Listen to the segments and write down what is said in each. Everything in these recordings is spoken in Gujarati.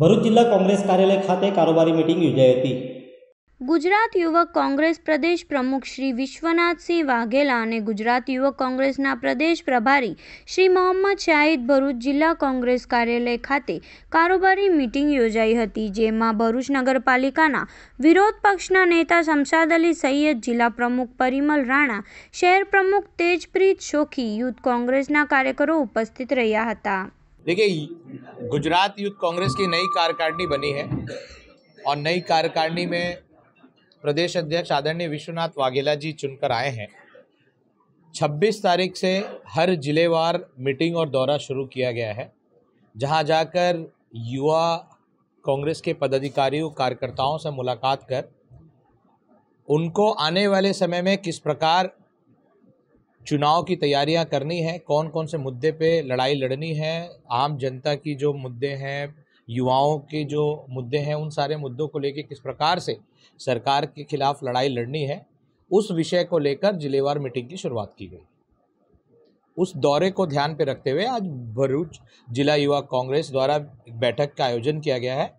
ભરૂચ જિલ્લા કોંગ્રેસ કાર્યાલય ખાતે કારોબારી મિટિંગ યોજાઈ હતી ગુજરાત યુવક કોંગ્રેસ પ્રદેશ પ્રમુખ શ્રી વિશ્વનાથસિંહ વાઘેલા અને ગુજરાત યુવક કોંગ્રેસના પ્રદેશ પ્રભારી શ્રી મોહમ્મદ શાહિદ ભરૂચ જિલ્લા કોંગ્રેસ કાર્યાલય ખાતે કારોબારી મિટિંગ યોજાઈ હતી જેમાં ભરૂચ નગરપાલિકાના વિરોધ પક્ષના નેતા શમશાદ અલી સૈયદ જિલ્લા પ્રમુખ પરિમલ રાણા શહેર પ્રમુખ તેજપ્રીત શોખી યુથ કોંગ્રેસના કાર્યકરો ઉપસ્થિત રહ્યા હતા देखिए गुजरात यूथ कांग्रेस की नई कार्यकारिणी बनी है और नई कार्यकारिणी में प्रदेश अध्यक्ष आदरणीय विश्वनाथ वाघेला जी चुनकर आए हैं 26 तारीख से हर जिलेवार मीटिंग और दौरा शुरू किया गया है जहां जाकर युवा कांग्रेस के पदाधिकारियों कार्यकर्ताओं से मुलाकात कर उनको आने वाले समय में किस प्रकार चुनाव की तैयारियां करनी है कौन कौन से मुद्दे पे लड़ाई लड़नी है आम जनता की जो मुद्दे हैं युवाओं के जो मुद्दे हैं उन सारे मुद्दों को लेकर किस प्रकार से सरकार के खिलाफ लड़ाई लड़नी है उस विषय को लेकर जिलेवार मीटिंग की शुरुआत की गई उस दौरे को ध्यान पे रखते हुए आज भरूच जिला युवा कांग्रेस द्वारा एक बैठक का आयोजन किया गया है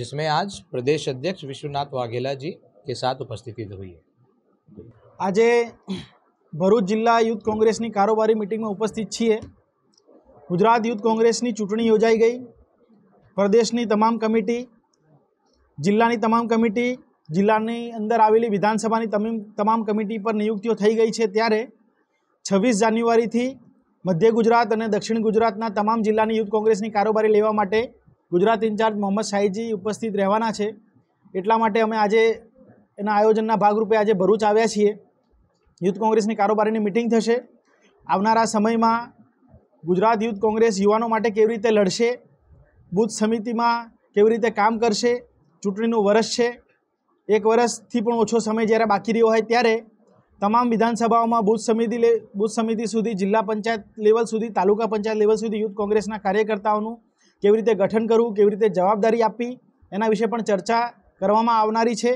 जिसमें आज प्रदेश अध्यक्ष विश्वनाथ वाघेला जी के साथ उपस्थिति हुई है आज ભરૂચ જિલ્લા યુથ કોંગ્રેસની કારોબારી મિટિંગમાં ઉપસ્થિત છીએ ગુજરાત યુથ કોંગ્રેસની ચૂંટણી યોજાઈ ગઈ પ્રદેશની તમામ કમિટી જિલ્લાની તમામ કમિટી જિલ્લાની અંદર આવેલી વિધાનસભાની તમામ કમિટી પર નિયુક્તિઓ થઈ ગઈ છે ત્યારે છવ્વીસ જાન્યુઆરીથી મધ્ય ગુજરાત અને દક્ષિણ ગુજરાતના તમામ જિલ્લાની યુથ કોંગ્રેસની કારોબારી લેવા માટે ગુજરાત ઇન્ચાર્જ મોહમ્મદ શાહીજી ઉપસ્થિત રહેવાના છે એટલા માટે અમે આજે એના આયોજનના ભાગરૂપે આજે ભરૂચ આવ્યા છીએ યુથ કોંગ્રેસની કારોબારીની મિટિંગ થશે આવનારા સમયમાં ગુજરાત યુથ કોંગ્રેસ યુવાનો માટે કેવી રીતે લડશે બુથ સમિતિમાં કેવી રીતે કામ કરશે ચૂંટણીનું વર્ષ છે એક વર્ષથી પણ ઓછો સમય જ્યારે બાકી રહ્યો હોય ત્યારે તમામ વિધાનસભાઓમાં બુથ સમિતિ બુથ સમિતિ સુધી જિલ્લા પંચાયત લેવલ સુધી તાલુકા પંચાયત લેવલ સુધી યુથ કોંગ્રેસના કાર્યકર્તાઓનું કેવી રીતે ગઠન કરવું કેવી રીતે જવાબદારી આપવી એના વિશે પણ ચર્ચા કરવામાં આવનારી છે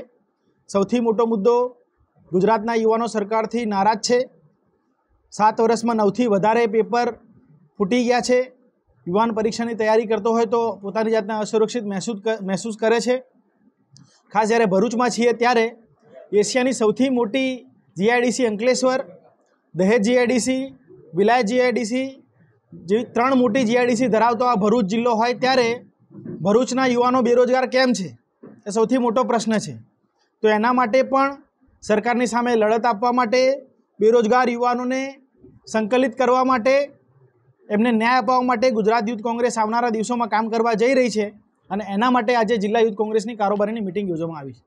સૌથી મોટો મુદ્દો ગુજરાતના યુવાનો સરકારથી નારાજ છે સાત વર્ષમાં નવથી વધારે પેપર ફૂટી ગયા છે યુવાન પરીક્ષાની તૈયારી કરતો હોય તો પોતાની જાતને અસુરક્ષિત મહેસૂસ મહેસૂસ કરે છે ખાસ જ્યારે ભરૂચમાં છીએ ત્યારે એશિયાની સૌથી મોટી જીઆઈડીસી અંકલેશ્વર દહેજ જીઆઈડીસી વિલાય જીઆઈડીસી જેવી ત્રણ મોટી જીઆઈડીસી ધરાવતો આ ભરૂચ જિલ્લો હોય ત્યારે ભરૂચના યુવાનો બેરોજગાર કેમ છે એ સૌથી મોટો પ્રશ્ન છે તો એના માટે પણ સરકારની સામે લડત આપવા માટે બેરોજગાર યુવાનોને સંકલિત કરવા માટે એમને ન્યાય અપાવવા માટે ગુજરાત યુથ કોંગ્રેસ આવનારા દિવસોમાં કામ કરવા જઈ રહી છે અને એના માટે આજે જિલ્લા યુથ કોંગ્રેસની કારોબારીની મિટિંગ યોજવામાં આવી છે